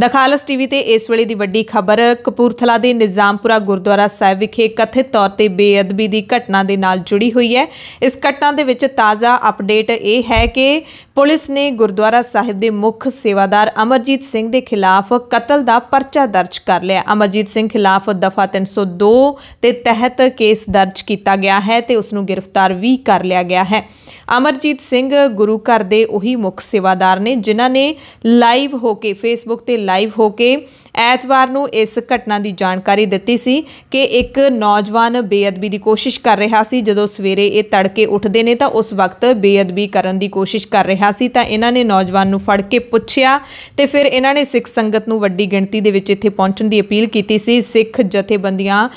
ਦਖਾਲਸ TV ਤੇ ਇਸ ਵੇਲੇ ਦੀ ਵੱਡੀ ਖਬਰ ਕਪੂਰਥਲਾ ਦੇ ਨਿਜ਼ਾਮਪੁਰਾ ਗੁਰਦੁਆਰਾ ਸਾਹਿਬ ਵਿਖੇ ਕਥਿਤ ਤੌਰ ਤੇ ਬੇਅਦਬੀ ਦੀ ਘਟਨਾ ਦੇ ਨਾਲ ਜੁੜੀ ਹੋਈ ਹੈ ਇਸ ਘਟਨਾ ਦੇ ਵਿੱਚ ਤਾਜ਼ਾ ਅਪਡੇਟ ਇਹ ਹੈ ਕਿ ਪੁਲਿਸ ਨੇ ਗੁਰਦੁਆਰਾ ਸਾਹਿਬ ਦੇ ਮੁੱਖ ਸੇਵਾਦਾਰ ਅਮਰਜੀਤ ਸਿੰਘ ਦੇ ਖਿਲਾਫ ਕਤਲ ਦਾ ਪਰਚਾ ਦਰਜ ਕਰ ਲਿਆ ਅਮਰਜੀਤ ਸਿੰਘ ਖਿਲਾਫ ਦਫਾ 302 ਦੇ ਤਹਿਤ ਕੇਸ ਦਰਜ ਕੀਤਾ ਗਿਆ ਹੈ ਤੇ ਉਸ ਨੂੰ ਗ੍ਰਿਫਤਾਰ ਵੀ ਕਰ ਲਿਆ ਗਿਆ ਹੈ ਅਮਰਜੀਤ ਸਿੰਘ ਗੁਰੂ ਘਰ ਦੇ ਉਹੀ ਮੁੱਖ ਸੇਵਾਦਾਰ ਨੇ ਜਿਨ੍ਹਾਂ ਨੇ ਲਾਈਵ ਹੋ ਕੇ ਫੇਸਬੁੱਕ ਤੇ ਲਾਈਵ ਹੋ ਕੇ ਐਤਵਾਰ ਨੂੰ ਇਸ ਘਟਨਾ ਦੀ ਜਾਣਕਾਰੀ ਦਿੱਤੀ ਸੀ ਕਿ ਇੱਕ ਨੌਜਵਾਨ ਬੇਅਦਬੀ ਦੀ ਕੋਸ਼ਿਸ਼ ਕਰ ਰਿਹਾ ਸੀ ਜਦੋਂ ਸਵੇਰੇ ਇਹ ਤੜਕੇ ਉੱਠਦੇ ਨੇ ਤਾਂ ਉਸ ਵਕਤ ਬੇਅਦਬੀ ਕਰਨ ਦੀ ਕੋਸ਼ਿਸ਼ ਕਰ ਰਿਹਾ ਸੀ ਤਾਂ ਇਹਨਾਂ ਨੇ ਨੌਜਵਾਨ ਨੂੰ ਫੜ ਕੇ ਪੁੱਛਿਆ ਤੇ ਫਿਰ ਇਹਨਾਂ ਨੇ ਸਿੱਖ ਸੰਗਤ ਨੂੰ ਵੱਡੀ ਗਿਣਤੀ ਦੇ ਵਿੱਚ ਇੱਥੇ ਪਹੁੰਚਣ ਦੀ ਅਪੀਲ ਕੀਤੀ ਸੀ ਸਿੱਖ ਜਥੇਬੰਦੀਆਂ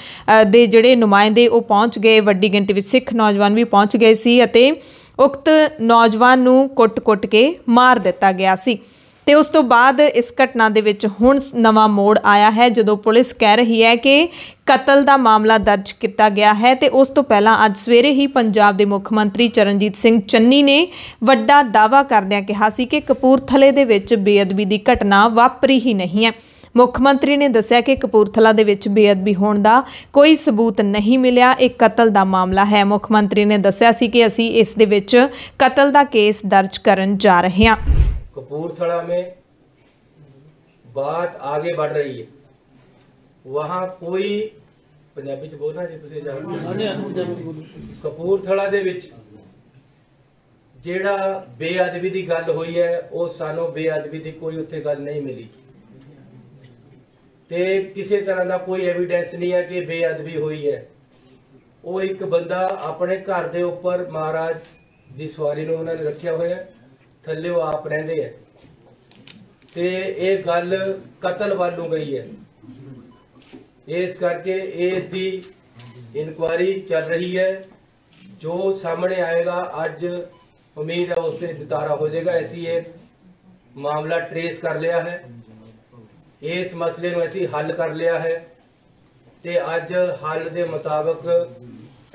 ਦੇ ਜਿਹੜੇ ਨੁਮਾਇੰਦੇ ਉਹ ਪਹੁੰਚ ਗਏ ਵੱਡੀ ਗਿਣਤੀ ਵਿੱਚ ਸਿੱਖ ਨੌਜਵਾਨ ਵੀ ਪਹੁੰਚ ਗਏ ਸੀ ਅਤੇ ਉਕਤ ਨੌਜਵਾਨ ਨੂੰ ਕੁੱਟ-ਕੁੱਟ ਕੇ ਮਾਰ ਦਿੱਤਾ ਗਿਆ ਸੀ ਤੇ ਉਸ ਤੋਂ ਬਾਅਦ ਇਸ ਘਟਨਾ ਦੇ ਵਿੱਚ ਹੁਣ ਨਵਾਂ ਮੋੜ ਆਇਆ ਹੈ ਜਦੋਂ ਪੁਲਿਸ ਕਹਿ ਰਹੀ ਹੈ ਕਿ ਕਤਲ ਦਾ ਮਾਮਲਾ ਦਰਜ ਕੀਤਾ ਗਿਆ ਹੈ ਤੇ ਉਸ ਤੋਂ ਪਹਿਲਾਂ ਅੱਜ ਸਵੇਰੇ ਹੀ ਪੰਜਾਬ ਦੇ ਮੁੱਖ ਮੰਤਰੀ ਚਰਨਜੀਤ ਸਿੰਘ ਚੰਨੀ ਨੇ ਵੱਡਾ ਦਾਵਾ ਕਰਦਿਆਂ ਕਿਹਾ ਸੀ ਕਿ ਕਪੂਰਥਲੇ ਦੇ ਵਿੱਚ ਬੇਅਦਬੀ ਦੀ ਘਟਨਾ ਵਾਪਰੀ ਹੀ ਨਹੀਂ ਹੈ ਮੁੱਖ ਮੰਤਰੀ ਨੇ ਦੱਸਿਆ ਕਿ ਕਪੂਰਥਲਾ ਦੇ ਵਿੱਚ ਬੇਅਦਬੀ ਹੋਣ ਦਾ ਕੋਈ ਸਬੂਤ ਨਹੀਂ ਮਿਲਿਆ ਇਹ ਕਤਲ ਦਾ ਮਾਮਲਾ ਹੈ ਮੁੱਖ ਮੰਤਰੀ ਨੇ ਦੱਸਿਆ ਸੀ ਕਿ ਅਸੀਂ ਇਸ ਦੇ ਵਿੱਚ ਕਤਲ ਦਾ ਕੇਸ ਦਰਜ ਕਰਨ ਜਾ ਰਹੇ ਹਾਂ कपूरथला में बात आगे बढ़ रही है वहां ਕੋਈ ਪੰਜਾਬੀ ਚ बोलना जी ਤੁਸੀਂ ਜਾਣਦੇ ਕਪੂਰਥਲਾ ਦੇ ਵਿੱਚ ਜਿਹੜਾ ਬੇਅਦਬੀ ਦੀ ਗੱਲ ਹੋਈ ਹੈ ਉਹ ਸਾਨੂੰ ਬੇਅਦਬੀ ਦੀ ਕੋਈ ਉੱਥੇ ਗੱਲ ਨਹੀਂ ਮਿਲੀ ਤੇ ਕਿਸੇ ਤਰ੍ਹਾਂ ਦਾ ਕੋਈ ਐਵੀਡੈਂਸ ਨਹੀਂ ਹੈ ਕਿ ਬੇਅਦਬੀ ਹੋਈ ਹੈ ਉਹ ਇੱਕ ਬੰਦਾ ਆਪਣੇ ਘਰ ਦੇ ਉੱਪਰ ਮਹਾਰਾਜ ਦੀ ਸਵਾਰੀ ਨੂੰ ਉਹਨਾਂ ਨੇ ਰੱਖਿਆ ਹੋਇਆ ਹੈ ਥੱਲੇ ਉਹ ਆਪ ਰਹਿੰਦੇ ਆ ਤੇ ਇਹ ਗੱਲ ਕਤਲ ਵੱਲੋਂ ਗਈ ਹੈ ਇਸ ਕਰਕੇ ਇਸ ਦੀ ਇਨਕੁਆਰੀ ਚੱਲ ਰਹੀ ਹੈ ਜੋ ਸਾਹਮਣੇ ਆਏਗਾ ਅੱਜ ਉਮੀਦ ਹੈ ਉਸ ਤੇ ਦਿਤਾਰਾ ਹੋ ਜਾਏਗਾ ਐਸੀ ਇਹ ਮਾਮਲਾ ਟਰੇਸ ਕਰ ਲਿਆ ਹੈ ਇਸ ਮਸਲੇ ਨੂੰ ਅਸੀਂ ਹੱਲ ਕਰ ਲਿਆ ਹੈ ਤੇ ਅੱਜ ਹੱਲ ਦੇ ਮੁਤਾਬਕ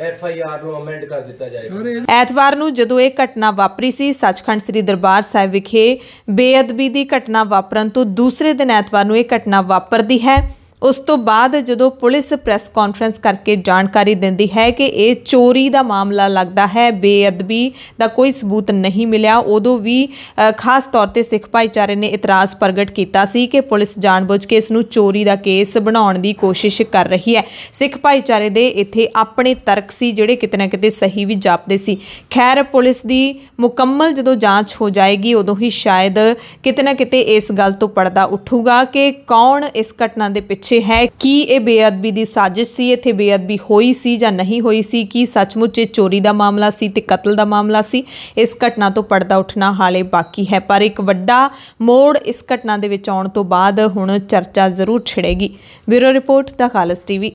ਐਫ ਨੂੰ ਅਮੈਂਡ ਕਰ ਦਿੱਤਾ ਜਾਏਗਾ ਐਤਵਾਰ ਨੂੰ ਜਦੋਂ ਇਹ ਘਟਨਾ ਵਾਪਰੀ ਸੀ ਸੱਚਖੰਡ ਸ੍ਰੀ ਦਰਬਾਰ ਸਾਹਿਬ ਵਿਖੇ ਬੇਅਦਬੀ ਦੀ ਘਟਨਾ ਵਾਪਰਨ ਤੋਂ ਦੂਸਰੇ ਦਿਨ ਐਤਵਾਰ ਨੂੰ ਇਹ ਘਟਨਾ ਵਾਪਰਦੀ ਹੈ ਉਸ ਤੋਂ ਬਾਅਦ ਜਦੋਂ ਪੁਲਿਸ ਪ੍ਰੈਸ ਕਾਨਫਰੰਸ ਕਰਕੇ ਜਾਣਕਾਰੀ ਦਿੰਦੀ ਹੈ ਕਿ ਇਹ ਚੋਰੀ ਦਾ ਮਾਮਲਾ ਲੱਗਦਾ ਹੈ ਬੇਅਦਬੀ ਦਾ ਕੋਈ ਸਬੂਤ ਨਹੀਂ ਮਿਲਿਆ ਉਦੋਂ ਵੀ ਖਾਸ ਤੌਰ ਤੇ ਸਿੱਖ ਭਾਈਚਾਰੇ ਨੇ ਇਤਰਾਜ਼ ਪ੍ਰਗਟ ਕੀਤਾ ਸੀ ਕਿ ਪੁਲਿਸ ਜਾਣਬੁੱਝ ਕੇ ਇਸ ਨੂੰ ਚੋਰੀ ਦਾ ਕੇਸ ਬਣਾਉਣ ਦੀ ਕੋਸ਼ਿਸ਼ ਕਰ ਰਹੀ ਹੈ ਸਿੱਖ ਭਾਈਚਾਰੇ ਦੇ ਇੱਥੇ ਆਪਣੇ ਤਰਕ ਸੀ ਜਿਹੜੇ ਕਿਤੇ ਨਾ ਕਿਤੇ ਸਹੀ ਵੀ ਜਾਪਦੇ ਸੀ ਖੈਰ ਪੁਲਿਸ ਦੀ ਮੁਕੰਮਲ ਜਦੋਂ ਜਾਂਚ ਹੋ ਜਾਏਗੀ ਉਦੋਂ ਹੀ ਸ਼ਾਇਦ ਕਿਤੇ ਨਾ ਕਿਤੇ ਇਸ ਗੱਲ ਤੋਂ ਪਰਦਾ ਉੱਠੂਗਾ ਕਿ ਕੌਣ ਇਸ ਘਟਨਾ ਦੇ ਪਿੱਛੇ ਪਿੱਛੇ ਹੈ ਕਿ ਇਹ ਬੇਅਦਬੀ ਦੀ ਸਾਜ਼ਿਸ਼ ਸੀ ਇੱਥੇ ਬੇਅਦਬੀ ਹੋਈ ਸੀ ਜਾਂ ਨਹੀਂ ਹੋਈ ਸੀ ਕੀ ਸੱਚਮੁੱਚ ਇਹ ਚੋਰੀ ਦਾ ਮਾਮਲਾ ਸੀ ਤੇ ਕਤਲ ਦਾ ਮਾਮਲਾ ਸੀ ਇਸ ਘਟਨਾ ਤੋਂ ਪਰਦਾ ਉੱਠਣਾ ਹਾਲੇ ਬਾਕੀ ਹੈ ਪਰ ਇੱਕ ਵੱਡਾ ਮੋੜ ਇਸ ਘਟਨਾ ਦੇ ਵਿੱਚ ਆਉਣ ਤੋਂ ਬਾਅਦ ਹੁਣ ਚਰਚਾ ਜ਼ਰੂਰ ਛਿੜੇਗੀ ਬਿਊਰੋ ਰਿਪੋਰਟ ਦਾ ਖਾਲਸ ਟੀਵੀ